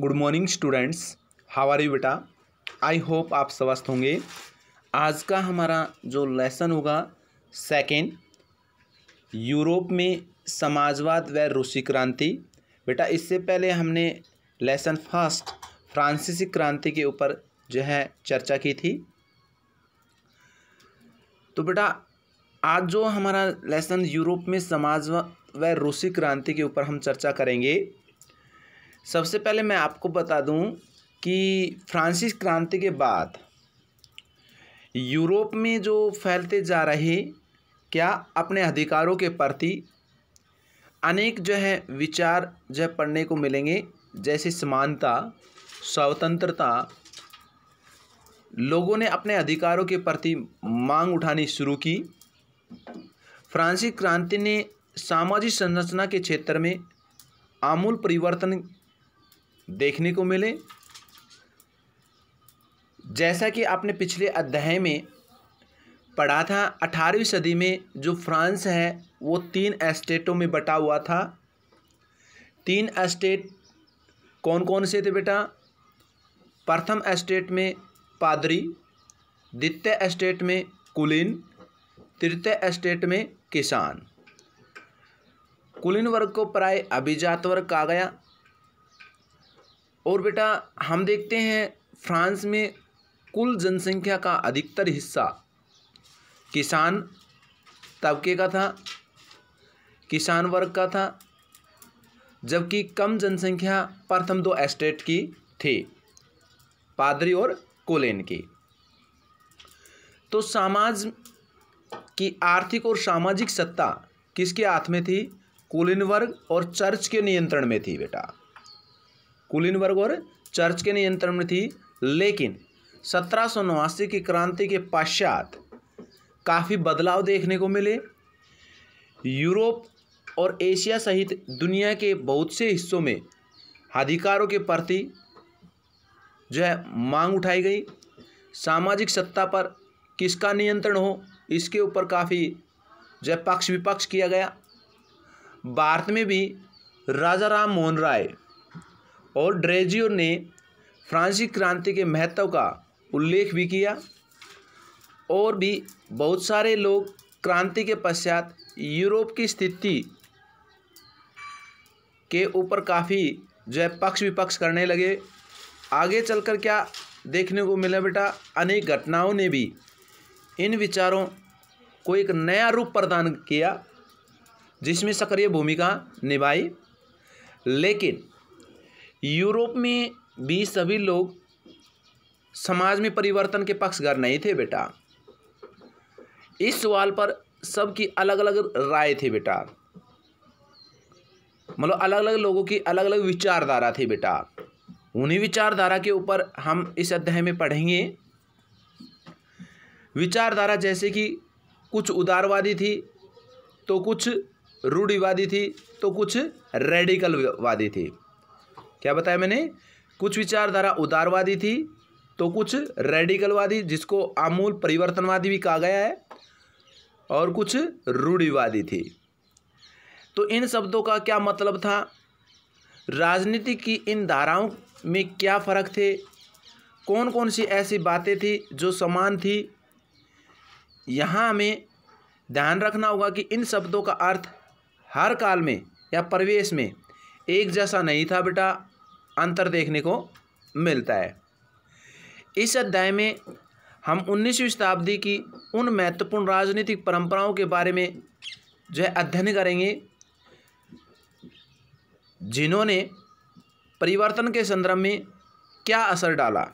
good morning students how are you बेटा I hope आप स्वस्थ होंगे आज का हमारा जो लेसन होगा सेकेंड यूरोप में समाजवाद व रूसी क्रांति बेटा इससे पहले हमने लेसन फर्स्ट फ्रांसीसी क्रांति के ऊपर जो है चर्चा की थी तो बेटा आज जो हमारा लेसन यूरोप में समाजवाद व रूसी क्रांति के ऊपर हम चर्चा करेंगे सबसे पहले मैं आपको बता दूं कि फ्रांसिस क्रांति के बाद यूरोप में जो फैलते जा रहे क्या अपने अधिकारों के प्रति अनेक जो है विचार जो है पढ़ने को मिलेंगे जैसे समानता स्वतंत्रता लोगों ने अपने अधिकारों के प्रति मांग उठानी शुरू की फ्रांसिस क्रांति ने सामाजिक संरचना के क्षेत्र में आमूल परिवर्तन देखने को मिले जैसा कि आपने पिछले अध्याय में पढ़ा था अठारहवीं सदी में जो फ्रांस है वो तीन एस्टेटों में बटा हुआ था तीन एस्टेट कौन कौन से थे बेटा प्रथम एस्टेट में पादरी द्वितीय एस्टेट में कुलीन तृतीय एस्टेट में किसान कुलीन वर्ग को प्राय अभिजात वर्ग कहा गया और बेटा हम देखते हैं फ्रांस में कुल जनसंख्या का अधिकतर हिस्सा किसान तबके का था किसान वर्ग का था जबकि कम जनसंख्या प्रथम दो एस्टेट की थी पादरी और कोलेन की तो समाज की आर्थिक और सामाजिक सत्ता किसके हाथ में थी कुलीन वर्ग और चर्च के नियंत्रण में थी बेटा कुलीन वर्ग और चर्च के नियंत्रण में थी लेकिन सत्रह सौ नवासी की क्रांति के पश्चात काफ़ी बदलाव देखने को मिले यूरोप और एशिया सहित दुनिया के बहुत से हिस्सों में अधिकारों के प्रति जो है मांग उठाई गई सामाजिक सत्ता पर किसका नियंत्रण हो इसके ऊपर काफ़ी जो है पक्ष विपक्ष किया गया भारत में भी राजा राम मोहन राय और ड्रेजियो ने फ्रांसी क्रांति के महत्व का उल्लेख भी किया और भी बहुत सारे लोग क्रांति के पश्चात यूरोप की स्थिति के ऊपर काफ़ी जो है पक्ष विपक्ष करने लगे आगे चलकर क्या देखने को मिला बेटा अनेक घटनाओं ने भी इन विचारों को एक नया रूप प्रदान किया जिसमें सक्रिय भूमिका निभाई लेकिन यूरोप में भी सभी लोग समाज में परिवर्तन के पक्षगर नहीं थे बेटा इस सवाल पर सबकी अलग अलग राय थी बेटा मतलब अलग अलग लोगों की अलग अलग विचारधारा थी बेटा उन्हीं विचारधारा के ऊपर हम इस अध्याय में पढ़ेंगे विचारधारा जैसे कि कुछ उदारवादी थी तो कुछ रूढ़िवादी थी तो कुछ रेडिकलवादी थी क्या बताया मैंने कुछ विचारधारा उदारवादी थी तो कुछ रेडिकलवादी जिसको आमूल परिवर्तनवादी भी कहा गया है और कुछ रूढ़िवादी थी तो इन शब्दों का क्या मतलब था राजनीति की इन धाराओं में क्या फ़र्क थे कौन कौन सी ऐसी बातें थी जो समान थी यहाँ हमें ध्यान रखना होगा कि इन शब्दों का अर्थ हर काल में या परिवेश में एक जैसा नहीं था बेटा अंतर देखने को मिलता है इस अध्याय में हम उन्नीसवीं शताब्दी की उन महत्वपूर्ण राजनीतिक परंपराओं के बारे में जो है अध्ययन करेंगे जिन्होंने परिवर्तन के संदर्भ में क्या असर डाला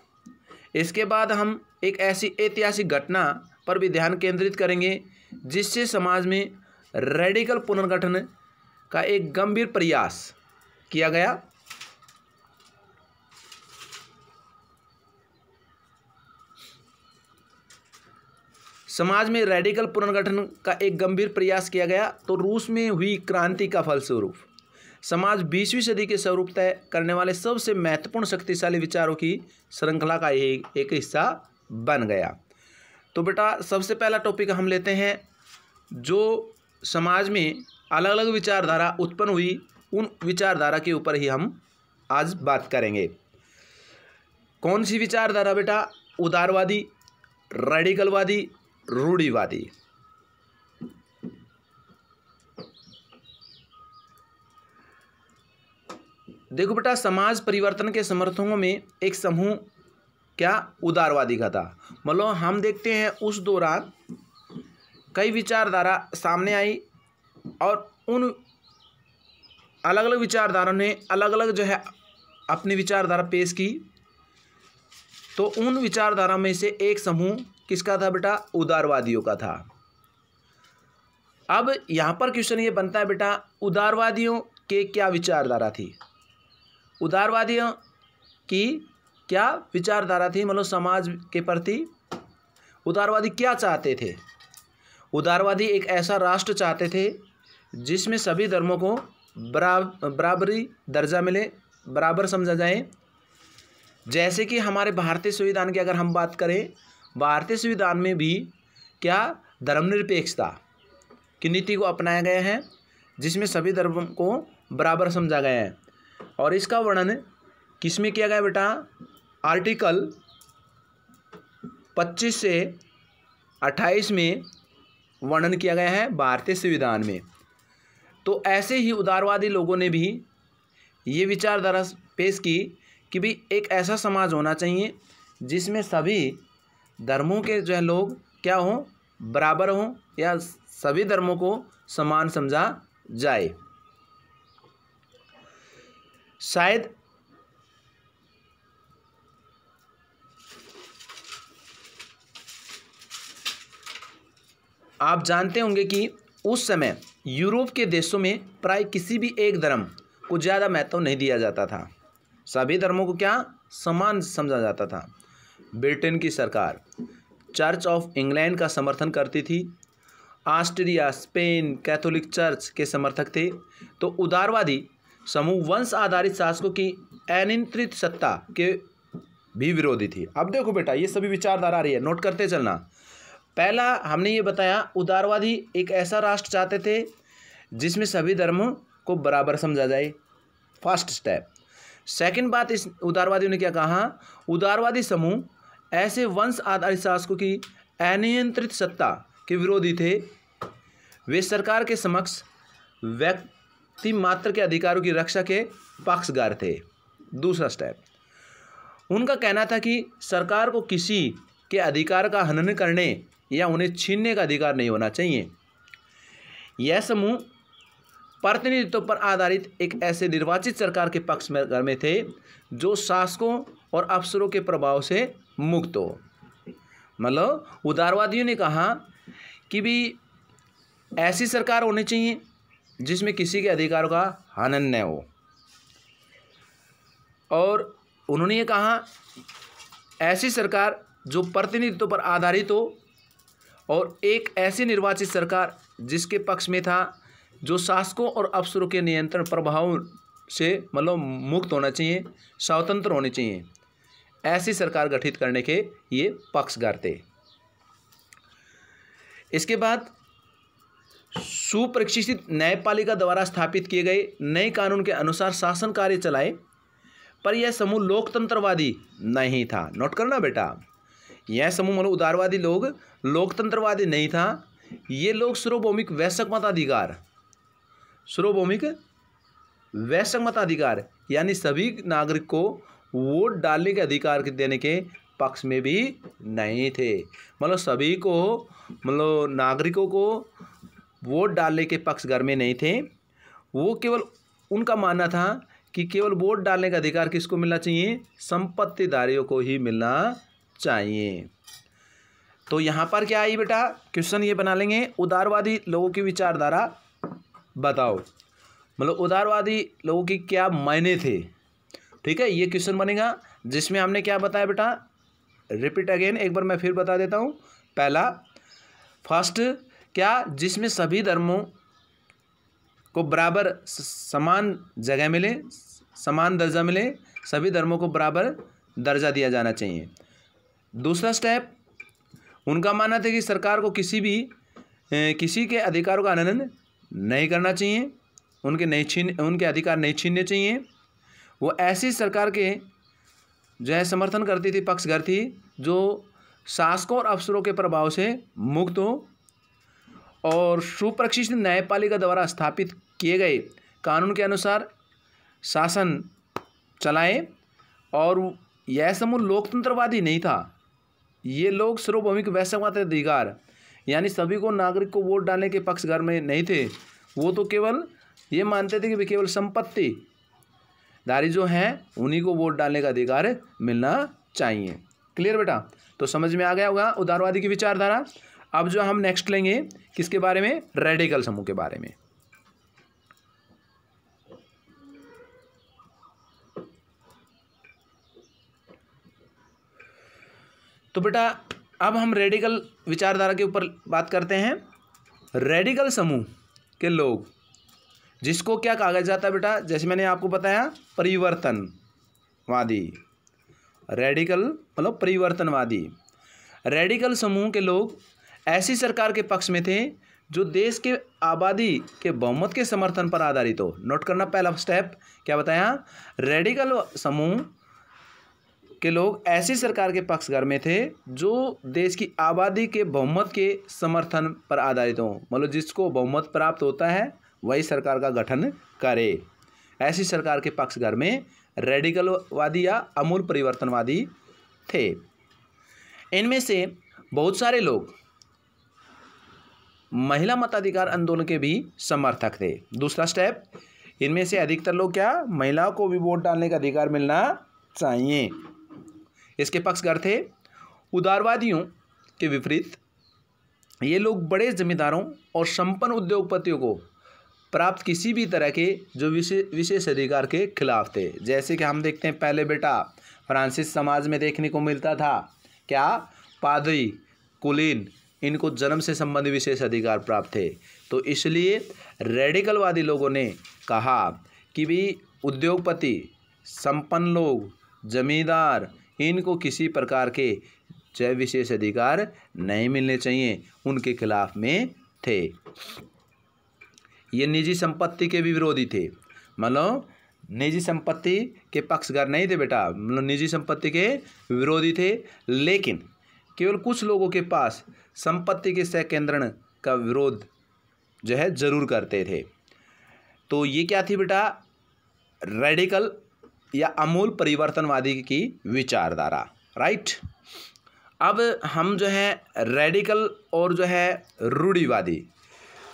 इसके बाद हम एक ऐसी ऐतिहासिक घटना पर भी ध्यान केंद्रित करेंगे जिससे समाज में रेडिकल पुनर्गठन का एक गंभीर प्रयास किया गया समाज में रेडिकल पुनर्गठन का एक गंभीर प्रयास किया गया तो रूस में हुई क्रांति का फलस्वरूप समाज बीसवीं सदी के स्वरूप तय करने वाले सबसे महत्वपूर्ण शक्तिशाली विचारों की श्रृंखला का एक, एक हिस्सा बन गया तो बेटा सबसे पहला टॉपिक हम लेते हैं जो समाज में अलग अलग विचारधारा उत्पन्न हुई उन विचारधारा के ऊपर ही हम आज बात करेंगे कौन सी विचारधारा बेटा उदारवादी रेडिकलवादी रूढ़ीवादी देखो बेटा समाज परिवर्तन के समर्थकों में एक समूह क्या उदारवादी का था मतलब हम देखते हैं उस दौरान कई विचारधारा सामने आई और उन अलग अलग विचारधारा ने अलग अलग जो है अपनी विचारधारा पेश की तो उन विचारधारा में से एक समूह किसका था बेटा उदारवादियों का था अब यहाँ पर क्वेश्चन ये बनता है बेटा उदारवादियों के क्या विचारधारा थी उदारवादियों की क्या विचारधारा थी मतलब समाज के प्रति उदारवादी क्या चाहते थे उदारवादी एक ऐसा राष्ट्र चाहते थे जिसमें सभी धर्मों को बरा बराबरी दर्जा मिले बराबर समझा जाए जैसे कि हमारे भारतीय संविधान की अगर हम बात करें भारतीय संविधान में भी क्या धर्मनिरपेक्षता की नीति को अपनाया गया है जिसमें सभी धर्म को बराबर समझा गया है और इसका वर्णन किस में किया गया बेटा आर्टिकल 25 से 28 में वर्णन किया गया है भारतीय संविधान में तो ऐसे ही उदारवादी लोगों ने भी ये विचारधारा पेश की कि भी एक ऐसा समाज होना चाहिए जिसमें सभी धर्मों के जो है लोग क्या हों बराबर हों या सभी धर्मों को समान समझा जाए शायद आप जानते होंगे कि उस समय यूरोप के देशों में प्राय किसी भी एक धर्म को ज़्यादा महत्व नहीं दिया जाता था सभी धर्मों को क्या समान समझा जाता था ब्रिटेन की सरकार चर्च ऑफ इंग्लैंड का समर्थन करती थी ऑस्ट्रिया स्पेन कैथोलिक चर्च के समर्थक थे तो उदारवादी समूह वंश आधारित शासकों की अनियंत्रित सत्ता के भी विरोधी थी अब देखो बेटा ये सभी विचारधारा आ रही है नोट करते चलना पहला हमने ये बताया उदारवादी एक ऐसा राष्ट्र चाहते थे जिसमें सभी धर्मों को बराबर समझा जाए फर्स्ट स्टेप सेकंड बात इस उदारवादियों ने क्या कहा उदारवादी समूह ऐसे वंश आधारित शासकों की अनियंत्रित सत्ता के विरोधी थे वे सरकार के समक्ष व्यक्ति मात्र के अधिकारों की रक्षा के पक्षगार थे दूसरा स्टेप उनका कहना था कि सरकार को किसी के अधिकार का हनन करने या उन्हें छीनने का अधिकार नहीं होना चाहिए यह समूह प्रतिनिधित्व पर आधारित एक ऐसे निर्वाचित सरकार के पक्ष में में थे जो शासकों और अफसरों के प्रभाव से मुक्त हो मतलब उदारवादियों ने कहा कि भी ऐसी सरकार होनी चाहिए जिसमें किसी के अधिकारों का हनन न हो और उन्होंने ये कहा ऐसी सरकार जो प्रतिनिधित्व पर आधारित हो और एक ऐसी निर्वाचित सरकार जिसके पक्ष में था जो शासकों और अफसरों के नियंत्रण प्रभाव से मतलब मुक्त होना चाहिए स्वतंत्र होने चाहिए ऐसी सरकार गठित करने के ये पक्षगार थे इसके बाद सुप्रशिक्षित न्यायपालिका द्वारा स्थापित किए गए नए कानून के अनुसार शासन कार्य चलाए पर यह समूह लोकतंत्रवादी नहीं था नोट करना बेटा यह समूह मतलब उदारवादी लोग लोकतंत्रवादी नहीं था ये लोग सर्वभौमिक वैश्विक मताधिकार सर्वभौमिक वैश्विक मताधिकार यानी सभी नागरिक को वोट डालने के अधिकार देने के पक्ष में भी नहीं थे मतलब सभी को मतलब नागरिकों को वोट डालने के पक्ष घर में नहीं थे वो केवल उनका मानना था कि केवल वोट डालने का अधिकार किसको मिलना चाहिए संपत्तिधारियों को ही मिलना चाहिए तो यहाँ पर क्या आई बेटा क्वेश्चन ये बना लेंगे उदारवादी लोगों की विचारधारा बताओ मतलब उदारवादी लोगों की क्या मायने थे ठीक है ये क्वेश्चन बनेगा जिसमें हमने क्या बताया बेटा रिपीट अगेन एक बार मैं फिर बता देता हूँ पहला फर्स्ट क्या जिसमें सभी धर्मों को बराबर समान जगह मिले समान दर्जा मिले सभी धर्मों को बराबर दर्जा दिया जाना चाहिए दूसरा स्टेप उनका मानना था कि सरकार को किसी भी किसी के अधिकारों का आनंद नहीं करना चाहिए उनके नहीं छीन उनके अधिकार नहीं छीनने चाहिए वो ऐसी सरकार के जो है समर्थन करती थी पक्षघर थी जो शासकों और अफसरों के प्रभाव से मुक्त हो और सुप्रशिक्षित न्यायपालिका द्वारा स्थापित किए गए कानून के अनुसार शासन चलाए और यह समूह लोकतंत्रवादी नहीं था ये लोग सर्वभौमिक वैश्यवाद अधिकार यानी सभी को नागरिक को वोट डालने के घर में नहीं थे वो तो केवल ये मानते थे कि केवल संपत्ति धारी जो हैं उन्हीं को वोट डालने का अधिकार मिलना चाहिए क्लियर बेटा तो समझ में आ गया होगा उदारवादी की विचारधारा अब जो हम नेक्स्ट लेंगे किसके बारे में रेडिकल समूह के बारे में तो बेटा अब हम रेडिकल विचारधारा के ऊपर बात करते हैं रेडिकल समूह के लोग जिसको क्या कहा जाता है बेटा जैसे मैंने आपको बताया परिवर्तनवादी रेडिकल मतलब परिवर्तनवादी रेडिकल समूह के लोग ऐसी सरकार के पक्ष में थे जो देश के आबादी के बहुमत के समर्थन पर आधारित हो नोट करना पहला स्टेप क्या बताया रेडिकल समूह के लोग ऐसी सरकार के पक्षघर में थे जो देश की आबादी के बहुमत के समर्थन पर आधारित हों मतलब जिसको बहुमत प्राप्त होता है वही सरकार का गठन करे ऐसी सरकार के पक्षघर में रेडिकलवादी या अमूल परिवर्तनवादी थे इनमें से बहुत सारे लोग महिला मताधिकार आंदोलन के भी समर्थक थे दूसरा स्टेप इनमें से अधिकतर लोग क्या महिलाओं को भी वोट डालने का अधिकार मिलना चाहिए इसके पक्षकार थे उदारवादियों के विपरीत ये लोग बड़े जमींदारों और संपन्न उद्योगपतियों को प्राप्त किसी भी तरह के जो विशेष विशेष अधिकार के खिलाफ थे जैसे कि हम देखते हैं पहले बेटा फ्रांसिस समाज में देखने को मिलता था क्या पादरी कुलीन इनको जन्म से संबंधित विशेष अधिकार प्राप्त थे तो इसलिए रेडिकलवादी लोगों ने कहा कि भी उद्योगपति संपन्न लोग जमींदार इनको किसी प्रकार के जय विशेष अधिकार नहीं मिलने चाहिए उनके खिलाफ में थे ये निजी संपत्ति के भी विरोधी थे मतलब निजी संपत्ति के पक्षकार नहीं थे बेटा मतलब निजी संपत्ति के विरोधी थे लेकिन केवल कुछ लोगों के पास संपत्ति के संकेंद्रण का विरोध जो है जरूर करते थे तो ये क्या थी बेटा रेडिकल या अमूल परिवर्तनवादी की विचारधारा राइट अब हम जो है रेडिकल और जो है रूढ़ीवादी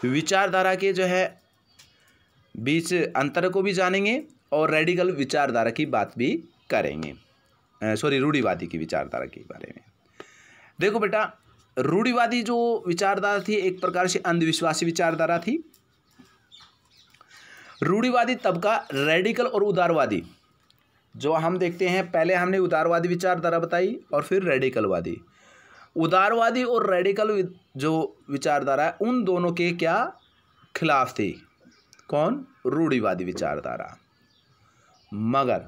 विचारधारा के जो है बीच अंतर को भी जानेंगे और रेडिकल विचारधारा की बात भी करेंगे सॉरी रूढ़ीवादी की विचारधारा के बारे में देखो बेटा रूढ़ीवादी जो विचारधारा थी एक प्रकार से अंधविश्वासी विचारधारा थी रूढ़ीवादी तबका रेडिकल और उदारवादी जो हम देखते हैं पहले हमने उदारवादी विचारधारा बताई और फिर रेडिकलवादी उदारवादी और रेडिकल जो विचारधारा है उन दोनों के क्या खिलाफ थी कौन रूढ़ीवादी विचारधारा मगर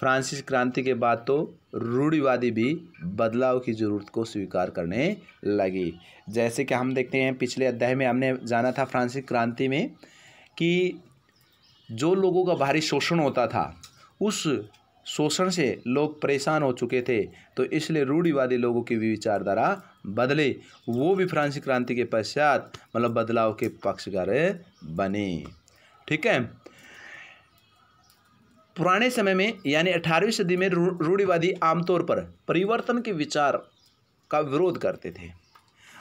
फ्रांसिस क्रांति के बाद तो रूढ़ीवादी भी बदलाव की ज़रूरत को स्वीकार करने लगी जैसे कि हम देखते हैं पिछले अध्याय में हमने जाना था फ्रांसिस क्रांति में कि जो लोगों का भारी शोषण होता था उस शोषण से लोग परेशान हो चुके थे तो इसलिए रूढ़िवादी लोगों की भी विचारधारा बदले वो भी फ्रांसी क्रांति के पश्चात मतलब बदलाव के पक्षकार बने ठीक है पुराने समय में यानी अठारहवीं सदी में रूढ़िवादी आमतौर पर परिवर्तन के विचार का विरोध करते थे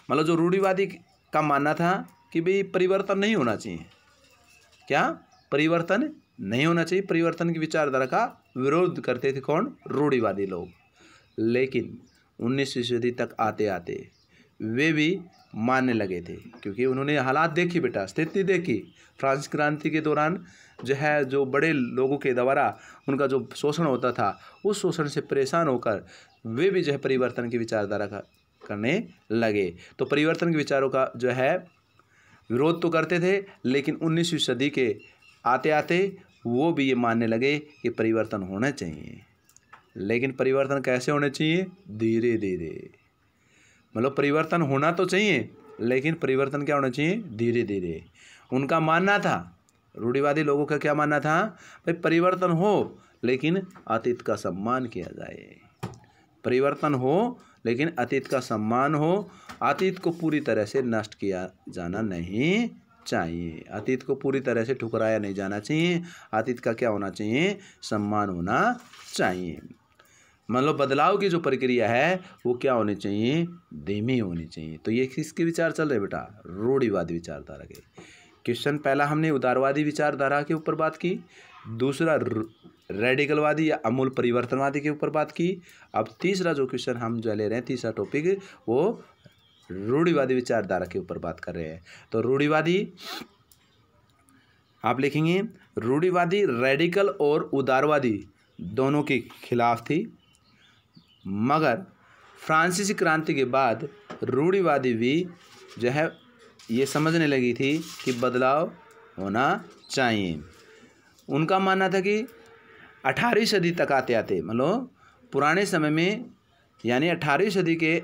मतलब जो रूढ़िवादी का मानना था कि भाई परिवर्तन नहीं होना चाहिए क्या परिवर्तन नहीं होना चाहिए परिवर्तन की विचारधारा का विरोध करते थे कौन रूढ़ीवादी लोग लेकिन उन्नीसवीं सदी तक आते आते वे भी मानने लगे थे क्योंकि उन्होंने हालात देखी बेटा स्थिति देखी फ्रांस क्रांति के दौरान जो है जो बड़े लोगों के द्वारा उनका जो शोषण होता था उस शोषण से परेशान होकर वे भी जो है परिवर्तन की विचारधारा का करने लगे तो परिवर्तन के विचारों का जो है विरोध तो करते थे लेकिन उन्नीसवीं सदी के आते आते वो भी ये मानने लगे कि परिवर्तन होना चाहिए लेकिन परिवर्तन कैसे होने चाहिए धीरे धीरे मतलब परिवर्तन होना तो चाहिए लेकिन परिवर्तन क्या होना चाहिए धीरे धीरे उनका मानना था रूढ़िवादी लोगों का क्या मानना था भाई परिवर्तन हो लेकिन अतीत का सम्मान किया जाए परिवर्तन हो लेकिन अतीत का सम्मान हो अतीत को पूरी तरह से नष्ट किया जाना नहीं चाहिए अतीत को पूरी तरह से ठुकराया नहीं जाना चाहिए अतीत का क्या होना चाहिए सम्मान होना चाहिए मतलब बदलाव की जो प्रक्रिया है वो क्या होनी चाहिए धीमी होनी चाहिए तो ये किसके विचार चल रहे बेटा रूढ़ीवादी विचारधारा के क्वेश्चन पहला हमने उदारवादी विचारधारा के ऊपर बात की दूसरा रेडिकलवादी या अमूल परिवर्तनवादी के ऊपर बात की अब तीसरा जो क्वेश्चन हम जो ले रहे हैं तीसरा टॉपिक वो रूढ़ीवादी विचारधारा के ऊपर बात कर रहे हैं तो रूढ़ीवादी आप लिखेंगे रूढ़ीवादी रेडिकल और उदारवादी दोनों के खिलाफ थी मगर फ्रांसीसी क्रांति के बाद रूढ़ीवादी भी जो है ये समझने लगी थी कि बदलाव होना चाहिए उनका मानना था कि अठारहवीं सदी तक आते आते मतलब पुराने समय में यानी अठारहवीं सदी के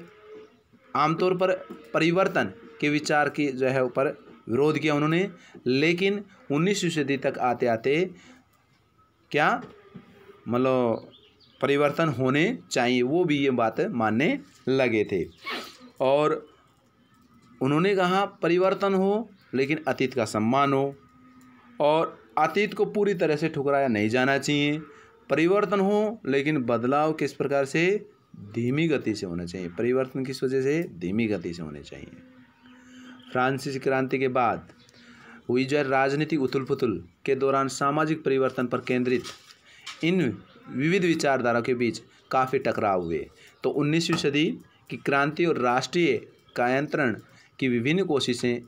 आमतौर पर परिवर्तन के विचार की जो है ऊपर विरोध किया उन्होंने लेकिन उन्नीसवीं सदी तक आते आते क्या मतलब परिवर्तन होने चाहिए वो भी ये बात मानने लगे थे और उन्होंने कहा परिवर्तन हो लेकिन अतीत का सम्मान हो और अतीत को पूरी तरह से ठुकराया नहीं जाना चाहिए परिवर्तन हो लेकिन बदलाव किस प्रकार से धीमी गति से होना चाहिए परिवर्तन किस वजह से धीमी गति से होने चाहिए फ्रांसिस क्रांति के बाद हुई जो राजनीतिक उथल पुथुल के दौरान सामाजिक परिवर्तन पर केंद्रित इन विविध विचारधाराओं के बीच काफ़ी टकराव हुए तो 19वीं सदी की क्रांति और राष्ट्रीय कायंत्रण की विभिन्न कोशिशें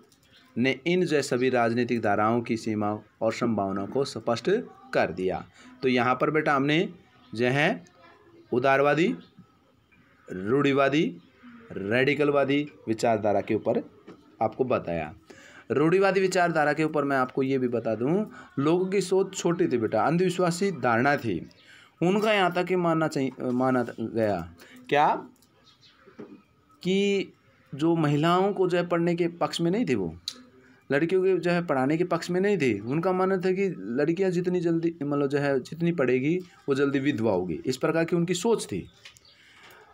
ने इन जो सभी राजनीतिक धाराओं की सीमाओं और संभावनाओं को स्पष्ट कर दिया तो यहाँ पर बेटा हमने जो है उदारवादी रूढ़ीवादी रेडिकलवादी विचारधारा के ऊपर आपको बताया रूढ़ीवादी विचारधारा के ऊपर मैं आपको ये भी बता दूं लोगों की सोच छोटी थी बेटा अंधविश्वासी धारणा थी उनका यहाँ तक ही मानना चाहिए माना गया क्या कि जो महिलाओं को जो है पढ़ने के पक्ष में नहीं थी वो लड़कियों के जो है पढ़ाने के पक्ष में नहीं थी उनका मानना था कि लड़कियां जितनी जल्दी मतलब जो है जितनी पढ़ेगी वो जल्दी विधवा होगी इस प्रकार की उनकी सोच थी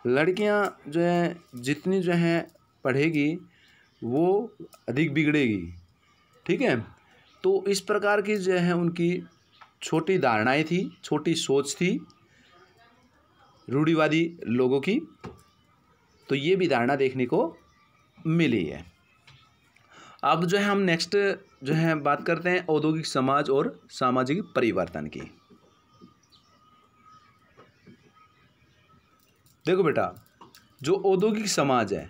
लड़कियाँ जो हैं जितनी जो हैं पढ़ेगी वो अधिक बिगड़ेगी ठीक है तो इस प्रकार की जो है उनकी छोटी धारणाएँ थी छोटी सोच थी रूढ़ीवादी लोगों की तो ये भी धारणा देखने को मिली है अब जो है हम नेक्स्ट जो है बात करते हैं औद्योगिक समाज और सामाजिक परिवर्तन की देखो बेटा जो औद्योगिक समाज है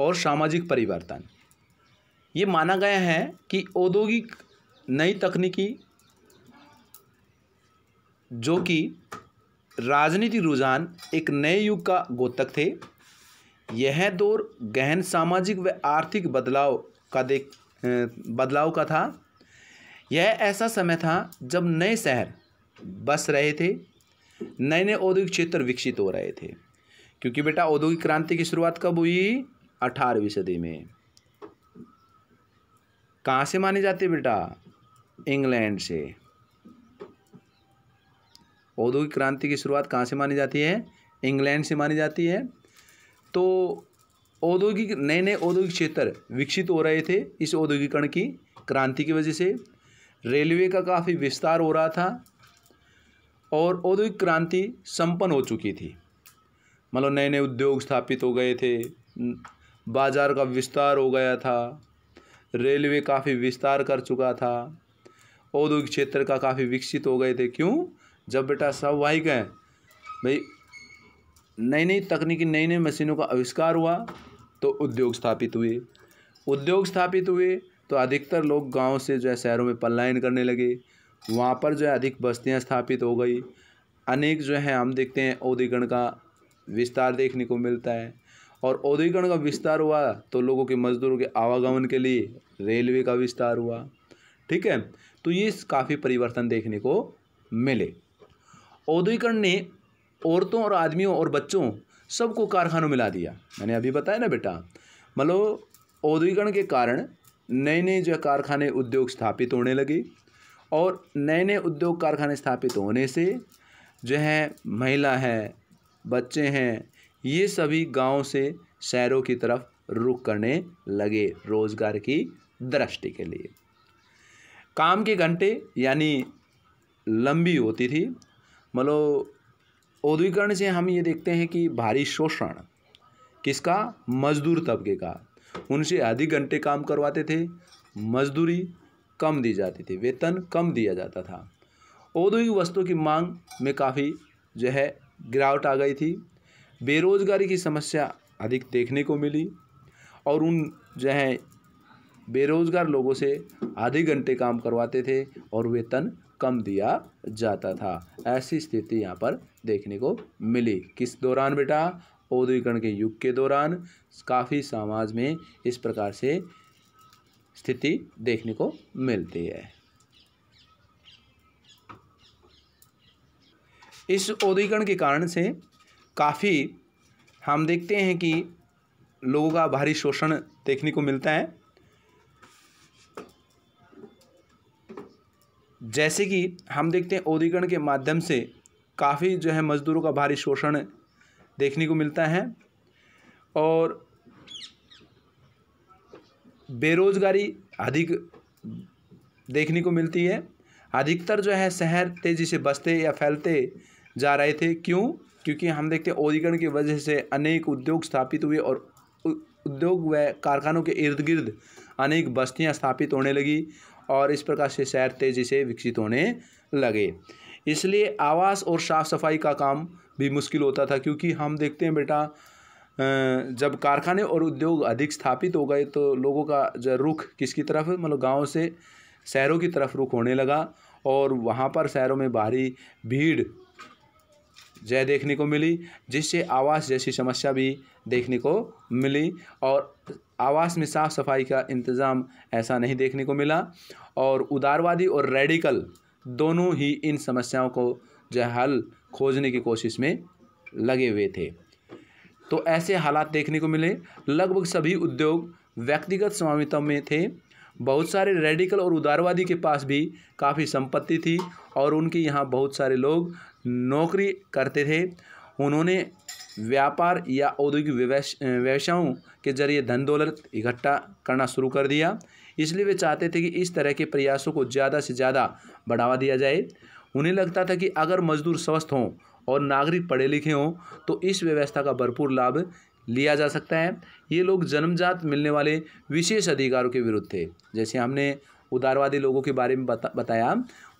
और सामाजिक परिवर्तन ये माना गया है कि औद्योगिक नई तकनीकी जो कि राजनीति रुझान एक नए युग का गोतक थे यह दौर गहन सामाजिक व आर्थिक बदलाव का देख बदलाव का था यह ऐसा समय था जब नए शहर बस रहे थे नए नए औद्योगिक क्षेत्र विकसित हो रहे थे क्योंकि बेटा औद्योगिक क्रांति की शुरुआत कब हुई अठारहवीं सदी में कहाँ से माने जाते बेटा इंग्लैंड से औद्योगिक क्रांति की शुरुआत कहाँ से मानी जाती है इंग्लैंड से मानी जाती है तो औद्योगिक नए नए औद्योगिक क्षेत्र विकसित हो रहे थे इस औद्योगिकरण की क्रांति की वजह से रेलवे का काफ़ी विस्तार हो रहा था और औद्योगिक क्रांति संपन्न हो चुकी थी मतलब नए नए उद्योग स्थापित हो गए थे बाज़ार का विस्तार हो गया था रेलवे काफ़ी विस्तार कर चुका था औद्योगिक क्षेत्र का काफ़ी विकसित हो गए थे क्यों जब बेटा सब वही गए भाई नई नई तकनीकी नई नई मशीनों का आविष्कार हुआ तो उद्योग स्थापित हुए उद्योग स्थापित हुए तो अधिकतर लोग गांव से जो है शहरों में पलायन करने लगे वहाँ पर जो है अधिक बस्तियाँ स्थापित हो गई अनेक जो है हम देखते हैं औदिगण का विस्तार देखने को मिलता है और औदिगण का विस्तार हुआ तो लोगों के मजदूरों के आवागमन के लिए रेलवे का विस्तार हुआ ठीक है तो ये काफ़ी परिवर्तन देखने को मिले औद्योगिकरण ने औरतों और आदमियों और बच्चों सबको कारखानों मिला दिया मैंने अभी बताया ना बेटा मतलब औद्योगिकरण के कारण नए नए जो कारखाने उद्योग स्थापित होने लगे और नए नए उद्योग कारखाने स्थापित होने से जो है महिला है बच्चे हैं ये सभी गाँव से शहरों की तरफ रुख करने लगे रोज़गार की दृष्टि के लिए काम के घंटे यानी लंबी होती थी मतलब औद्योगिकरण से हम ये देखते हैं कि भारी शोषण किसका मजदूर तबके का उनसे अधिक घंटे काम करवाते थे मजदूरी कम दी जाती थी वेतन कम दिया जाता था औद्योगिक वस्तुओं की मांग में काफ़ी जो है गिरावट आ गई थी बेरोजगारी की समस्या अधिक देखने को मिली और उन जो है बेरोजगार लोगों से आधे घंटे काम करवाते थे और वेतन कम दिया जाता था ऐसी स्थिति यहाँ पर देखने को मिली किस दौरान बेटा औद्योगिकरण के युग के दौरान काफ़ी समाज में इस प्रकार से स्थिति देखने को मिलती है इस औद्योगिकरण के कारण से काफ़ी हम देखते हैं कि लोगों का भारी शोषण देखने को मिलता है जैसे कि हम देखते हैं औद्योगिकरण के माध्यम से काफ़ी जो है मज़दूरों का भारी शोषण देखने को मिलता है और बेरोजगारी अधिक देखने को मिलती है अधिकतर जो है शहर तेज़ी से बसते या फैलते जा रहे थे क्यों क्योंकि हम देखते हैं औद्योगिकरण की वजह से अनेक उद्योग स्थापित हुए और उद्योग व कारखानों के इर्द गिर्द अनेक बस्तियां स्थापित होने लगी और इस प्रकार से शहर तेज़ी से विकसित होने लगे इसलिए आवास और साफ़ सफाई का काम भी मुश्किल होता था क्योंकि हम देखते हैं बेटा जब कारखाने और उद्योग अधिक स्थापित हो गए तो लोगों का रुख किसकी तरफ मतलब गाँव से शहरों की तरफ रुख होने लगा और वहाँ पर शहरों में भारी भीड़ जय देखने को मिली जिससे आवास जैसी समस्या भी देखने को मिली और आवास में साफ़ सफाई का इंतज़ाम ऐसा नहीं देखने को मिला और उदारवादी और रेडिकल दोनों ही इन समस्याओं को जो हल खोजने की कोशिश में लगे हुए थे तो ऐसे हालात देखने को मिले लगभग सभी उद्योग व्यक्तिगत स्वामित्व में थे बहुत सारे रेडिकल और उदारवादी के पास भी काफ़ी संपत्ति थी और उनके यहाँ बहुत सारे लोग नौकरी करते थे उन्होंने व्यापार या औद्योगिक व्यवसायों के जरिए धन दौलत इकट्ठा करना शुरू कर दिया इसलिए वे चाहते थे कि इस तरह के प्रयासों को ज़्यादा से ज़्यादा बढ़ावा दिया जाए उन्हें लगता था कि अगर मजदूर स्वस्थ हों और नागरिक पढ़े लिखे हों तो इस व्यवस्था का भरपूर लाभ लिया जा सकता है ये लोग जन्मजात मिलने वाले विशेष अधिकारों के विरुद्ध थे जैसे हमने उदारवादी लोगों के बारे में बता बताया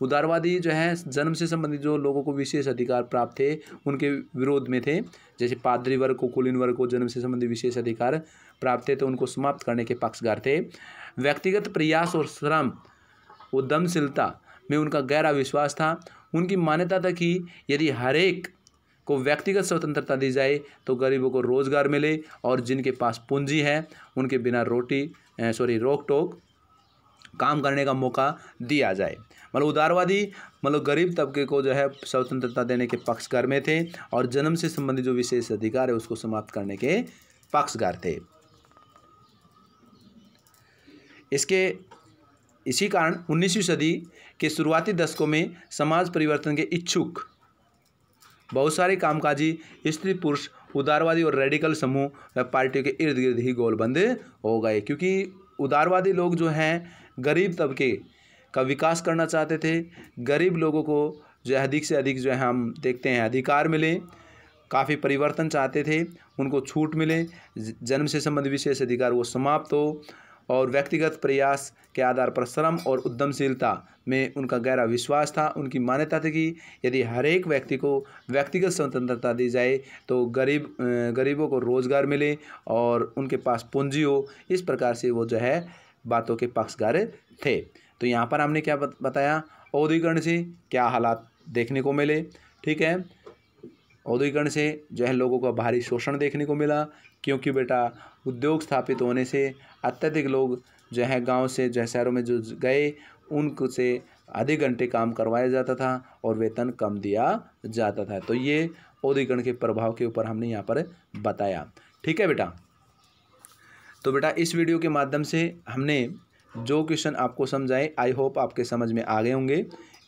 उदारवादी जो है जन्म से संबंधित जो लोगों को विशेष अधिकार प्राप्त थे उनके विरोध में थे जैसे पादरी वर्ग को कुलीन वर्ग को जन्म से संबंधित विशेष अधिकार प्राप्त थे तो उनको समाप्त करने के पक्षकार थे व्यक्तिगत प्रयास और श्रम उद्यमशीलता में उनका गहरा विश्वास था उनकी मान्यता था कि यदि हर एक को व्यक्तिगत स्वतंत्रता दी जाए तो गरीबों को रोज़गार मिले और जिनके पास पूंजी है उनके बिना रोटी सॉरी रोक टोक काम करने का मौका दिया जाए मतलब उदारवादी मतलब गरीब तबके को जो है स्वतंत्रता देने के पक्षकार में थे और जन्म से संबंधित जो विशेष अधिकार है उसको समाप्त करने के पक्षकार थे इसके इसी कारण उन्नीसवीं सदी के शुरुआती दशकों में समाज परिवर्तन के इच्छुक बहुत सारे कामकाजी स्त्री पुरुष उदारवादी और रेडिकल समूह पार्टियों के इर्द गिर्द ही गोलबंद हो गए क्योंकि उदारवादी लोग जो हैं गरीब तबके का विकास करना चाहते थे गरीब लोगों को जो है अधिक से अधिक जो है हम देखते हैं अधिकार मिले काफ़ी परिवर्तन चाहते थे उनको छूट मिले जन्म से संबंधित विशेष अधिकार वो समाप्त हो और व्यक्तिगत प्रयास के आधार पर श्रम और उद्यमशीलता में उनका गहरा विश्वास था उनकी मान्यता थी कि यदि हर एक व्यक्ति को व्यक्तिगत स्वतंत्रता दी जाए तो गरीब गरीबों को रोज़गार मिले और उनके पास पूंजी हो इस प्रकार से वो जो है बातों के पक्षकार थे तो यहाँ पर हमने क्या बताया औद्योगिकरण से क्या हालात देखने को मिले ठीक है औद्योगिकरण से जो है लोगों का भारी शोषण देखने को मिला क्योंकि बेटा उद्योग स्थापित होने से अत्यधिक लोग जो है गाँव से जो शहरों में जो गए उनको से आधे घंटे काम करवाया जाता था और वेतन कम दिया जाता था तो ये औद्योगिकरण के प्रभाव के ऊपर हमने यहाँ पर बताया ठीक है बेटा तो बेटा इस वीडियो के माध्यम से हमने जो क्वेश्चन आपको समझाए आई होप आपके समझ में आ गए होंगे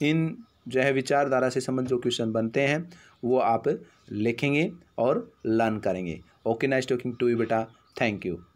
इन जो है विचारधारा से संबंध जो क्वेश्चन बनते हैं वो आप लिखेंगे और लर्न करेंगे okay nice talking to you बेटा थैंक यू